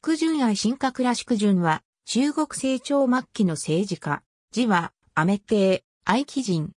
祝順愛新閣ら祝順は、中国成長末期の政治家。字は、アメ帝、愛貴人。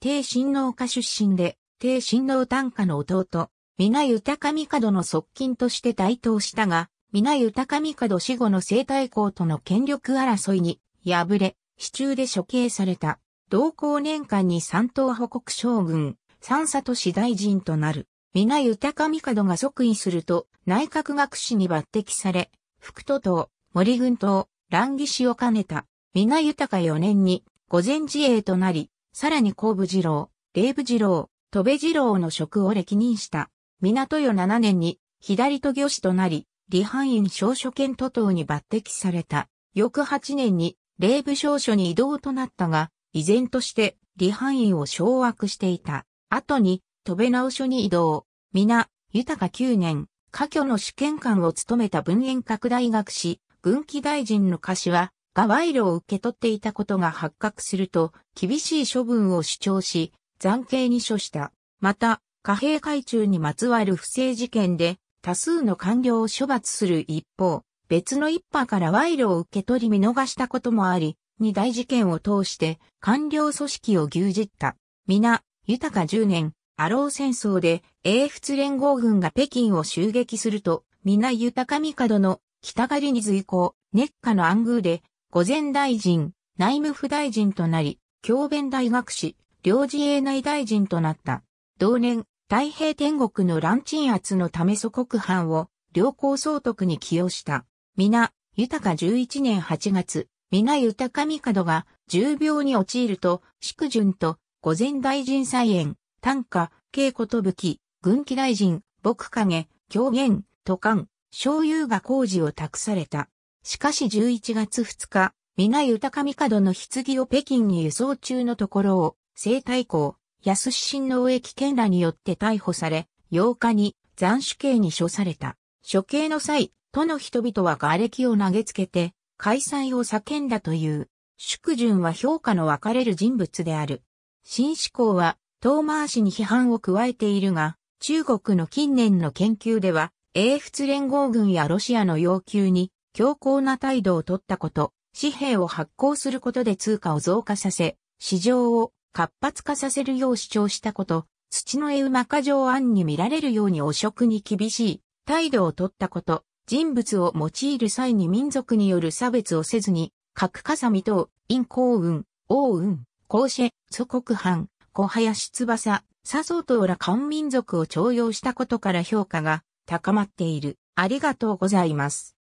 帝新農家出身で、帝新農短家の弟、皆豊門の側近として台頭したが、皆豊門死後の生態校との権力争いに、敗れ、市中で処刑された。同行年間に三党保国将軍、三佐都市大臣となる。皆豊帝が即位すると、内閣学士に抜擢され、福都島、森軍島、乱義士を兼ねた、皆豊4年に、御前自衛となり、さらに後部次郎、霊部次郎、戸部次郎の職を歴任した。港よ7年に、左と御師となり、李範院少書兼都党に抜擢された。翌8年に、霊部少書に異動となったが、依然として、李範院を掌握していた。後に、戸部直書に移動。皆、豊か9年、科挙の試験官を務めた文苑拡大学士、軍機大臣の歌詞は、が賄賂を受け取っていたことが発覚すると、厳しい処分を主張し、暫刑に処した。また、貨幣会中にまつわる不正事件で、多数の官僚を処罰する一方、別の一派から賄賂を受け取り見逃したこともあり、二大事件を通して官僚組織を牛耳った。皆、豊か10年、アロー戦争で英仏連合軍が北京を襲撃すると、皆豊か門の北狩りに随行、熱下の暗宮で、御前大臣、内務府大臣となり、教弁大学士、領事営内大臣となった。同年、太平天国の乱鎮圧のため祖国藩を、良好総督に起用した。皆、豊か11年8月、皆豊か門が重病に陥ると、祝順と、御前大臣再演、短歌、稽古と武器、軍機大臣、牧影、狂言、都官、醤遊が工事を託された。しかし11月2日、皆豊上門の棺を北京に輸送中のところを、西太后、安新の植木県らによって逮捕され、8日に斬首刑に処された。処刑の際、都の人々は瓦礫を投げつけて、開催を叫んだという。祝順は評価の分かれる人物である。新志向は遠回しに批判を加えているが、中国の近年の研究では、英仏連合軍やロシアの要求に強硬な態度を取ったこと、紙幣を発行することで通貨を増加させ、市場を活発化させるよう主張したこと、土の絵馬化上案に見られるように汚職に厳しい態度を取ったこと、人物を用いる際に民族による差別をせずに、核かサミ等、陰公運、王運、公社、祖国藩、小林翼、佐藤とら漢民族を徴用したことから評価が高まっている。ありがとうございます。